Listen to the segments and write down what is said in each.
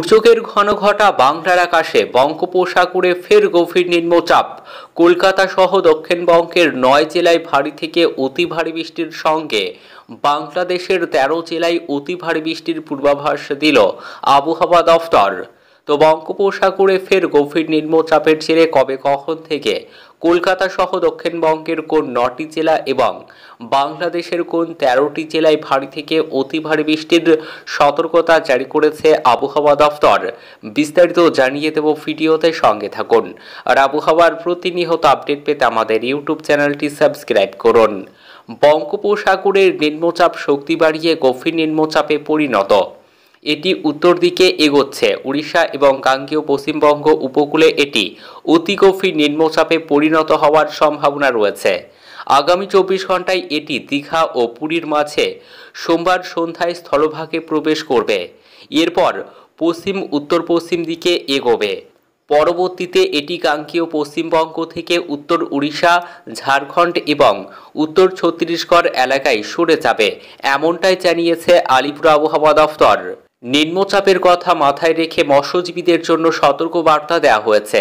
দুর্যোগের ঘন ঘটা বাংলার আকাশে বঙ্গোপসাগরে ফের গভীর নিম্নচাপ কলকাতা সহ দক্ষিণবঙ্গের নয় জেলায় ভারী থেকে অতি ভারী বৃষ্টির সঙ্গে বাংলাদেশের তেরো জেলায় অতি ভারী বৃষ্টির পূর্বাভাস দিল আবহাওয়া দফতর তো বঙ্গোপসাগরে ফের গভীর নিম্নচাপের জেরে কবে কখন থেকে কলকাতা সহ দক্ষিণবঙ্গের কোন নটি জেলা এবং বাংলাদেশের কোন তেরোটি জেলায় ভারী থেকে অতি ভারী বৃষ্টির সতর্কতা জারি করেছে আবহাওয়া দফতর বিস্তারিত জানিয়ে দেব ভিডিওতে সঙ্গে থাকুন আর আবহাওয়ার প্রতিনিয়ত আপডেট পেতে আমাদের ইউটিউব চ্যানেলটি সাবস্ক্রাইব করুন বঙ্গোপসাগরের নিম্নচাপ শক্তি বাড়িয়ে গভীর নিম্নচাপে পরিণত এটি উত্তর দিকে এগোচ্ছে উড়িষ্যা এবং গাঙ্গীয় পশ্চিমবঙ্গ উপকূলে এটি অতি গভীর নিম্নচাপে পরিণত হওয়ার সম্ভাবনা রয়েছে আগামী চব্বিশ ঘন্টায় এটি দীঘা ও পুরীর মাঝে সোমবার সন্ধ্যায় স্থলভাগে প্রবেশ করবে এরপর পশ্চিম উত্তর পশ্চিম দিকে এগোবে পরবর্তীতে এটি কাঙ্ক্ষীয় পশ্চিমবঙ্গ থেকে উত্তর উড়িষ্যা ঝাড়খণ্ড এবং উত্তর ছত্তিশগড় এলাকায় সরে যাবে এমনটাই জানিয়েছে আলিপুর আবহাওয়া দফতর নিম্নচাপের কথা মাথায় রেখে মৎস্যজীবীদের জন্য সতর্ক বার্তা দেওয়া হয়েছে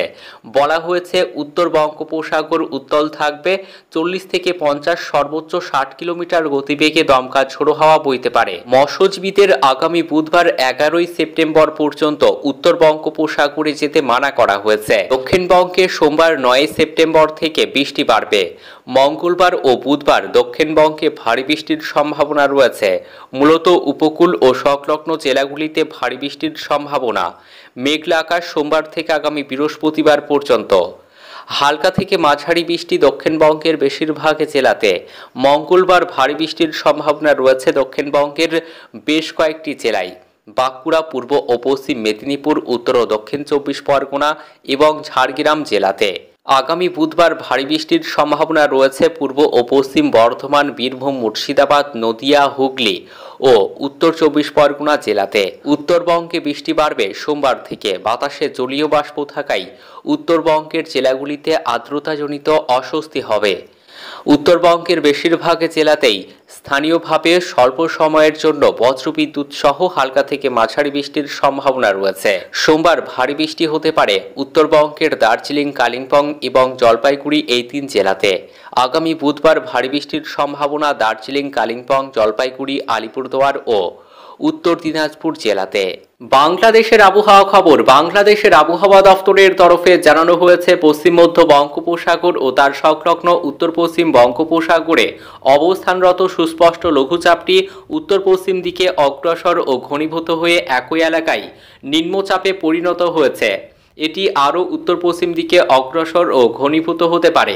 বলা হয়েছে উত্তর বঙ্গোপসাগর উত্তল থাকবে চল্লিশ থেকে পঞ্চাশ সর্বোচ্চ ষাট কিলোমিটার গতিবেগে দমকা ঝোড়ো হাওয়া বইতে পারে মৎস্যজীবীদের আগামী বুধবার এগারোই সেপ্টেম্বর পর্যন্ত উত্তর বঙ্গোপসাগরে যেতে মানা করা হয়েছে দক্ষিণবঙ্গে সোমবার নয় সেপ্টেম্বর থেকে বৃষ্টি বাড়বে মঙ্গলবার ও বুধবার দক্ষিণবঙ্গে ভারী বৃষ্টির সম্ভাবনা রয়েছে মূলত উপকূল ও সংলগ্ন জেলাগুলিতে ভারী বৃষ্টির সম্ভাবনা মেঘলা আকাশ সোমবার থেকে আগামী বৃহস্পতিবার পর্যন্ত হালকা থেকে মাঝারি বৃষ্টি দক্ষিণবঙ্গের বেশিরভাগ জেলাতে মঙ্গলবার ভারী বৃষ্টির সম্ভাবনা রয়েছে দক্ষিণবঙ্গের বেশ কয়েকটি জেলায় বাঁকুড়া পূর্ব ও পশ্চিম মেদিনীপুর উত্তর ও দক্ষিণ চব্বিশ পরগনা এবং ঝাড়গ্রাম জেলাতে আগামী বুধবার ভারী বৃষ্টির সম্ভাবনা রয়েছে পূর্ব ও পশ্চিম বর্ধমান বীরভূম মুর্শিদাবাদ নদিয়া হুগলি ও উত্তর চব্বিশ পরগনা জেলাতে উত্তরবঙ্গে বৃষ্টি বাড়বে সোমবার থেকে বাতাসে জলীয় বাষ্প থাকায় উত্তরবঙ্গের জেলাগুলিতে আর্দ্রতাজনিত অস্বস্তি হবে উত্তরবঙ্গের বেশিরভাগ জেলাতেই স্থানীয়ভাবে স্বল্প সময়ের জন্য বজ্রবিদ্যুৎ সহ হালকা থেকে মাঝারি বৃষ্টির সম্ভাবনা রয়েছে সোমবার ভারী বৃষ্টি হতে পারে উত্তরবঙ্গের দার্জিলিং কালিম্পং এবং জলপাইগুড়ি এই তিন জেলাতে আগামী বুধবার ভারী বৃষ্টির সম্ভাবনা দার্জিলিং কালিম্পং জলপাইগুড়ি আলিপুরদুয়ার ও উত্তর দিনাজপুর জেলাতে বাংলাদেশের আবহাওয়া খবর বাংলাদেশের আবহাওয়া দফতরের তরফে জানানো হয়েছে পশ্চিম মধ্য বঙ্গোপসাগর ও তার সংলগ্ন উত্তর পশ্চিম বঙ্গোপসাগরে অবস্থানরত সুস্পষ্ট লঘুচাপটি উত্তর পশ্চিম দিকে অগ্রসর ও ঘনীভূত হয়ে একই এলাকায় নিম্নচাপে পরিণত হয়েছে এটি আরও উত্তর পশ্চিম দিকে অগ্রসর ও ঘনীভূত হতে পারে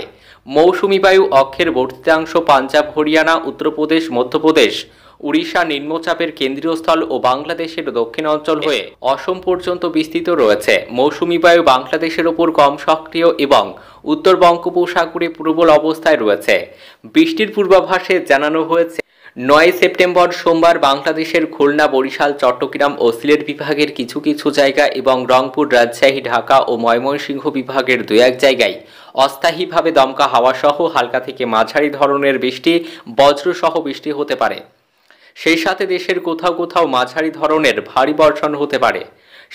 মৌসুমি বায়ু অক্ষের বর্তিতাংশ পাঞ্জাব হরিয়ানা উত্তরপ্রদেশ মধ্যপ্রদেশ উড়িষ্যা নিম্নচাপের কেন্দ্রীয়স্থল ও বাংলাদেশের দক্ষিণ অঞ্চল হয়ে অসম পর্যন্ত বিস্তৃত রয়েছে মৌসুমি বায়ু বাংলাদেশের ওপর কম সক্রিয় এবং উত্তর বঙ্গোপসাগরে প্রবল অবস্থায় রয়েছে বৃষ্টির পূর্বাভাসে জানানো হয়েছে নয় সেপ্টেম্বর সোমবার বাংলাদেশের খুলনা বরিশাল চট্টগ্রাম ও সিলেট বিভাগের কিছু কিছু জায়গা এবং রংপুর রাজশাহী ঢাকা ও ময়মনসিংহ বিভাগের দু এক জায়গায় অস্থায়ীভাবে দমকা হাওয়াসহ হালকা থেকে মাঝারি ধরনের বৃষ্টি বজ্রসহ বৃষ্টি হতে পারে সেই সাথে দেশের কোথাও কোথাও মাঝারি ধরনের ভারী বর্ষণ হতে পারে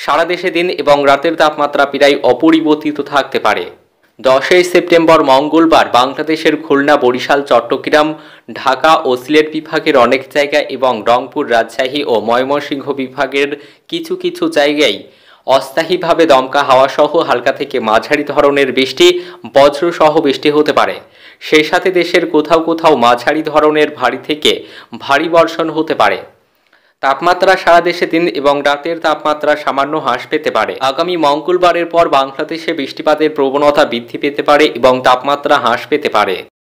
সারা দেশে দিন এবং রাতের তাপমাত্রা প্রায় অপরিবর্তিত থাকতে পারে দশই সেপ্টেম্বর মঙ্গলবার বাংলাদেশের খুলনা বরিশাল চট্টগ্রাম ঢাকা ও সিলেট বিভাগের অনেক জায়গা এবং রংপুর রাজশাহী ও ময়মনসিংহ বিভাগের কিছু কিছু জায়গায় অস্থায়ীভাবে দমকা হাওয়াসহ হালকা থেকে মাঝারি ধরনের বৃষ্টি বজ্রসহ বৃষ্টি হতে পারে সেই সাথে দেশের কোথাও কোথাও মাঝারি ধরনের ভারী থেকে ভারী বর্ষণ হতে পারে তাপমাত্রা সারা দেশে দিন এবং রাতের তাপমাত্রা সামান্য হ্রাস পেতে পারে আগামী মঙ্গলবারের পর বাংলাদেশে বৃষ্টিপাতের প্রবণতা বৃদ্ধি পেতে পারে এবং তাপমাত্রা হ্রাস পেতে পারে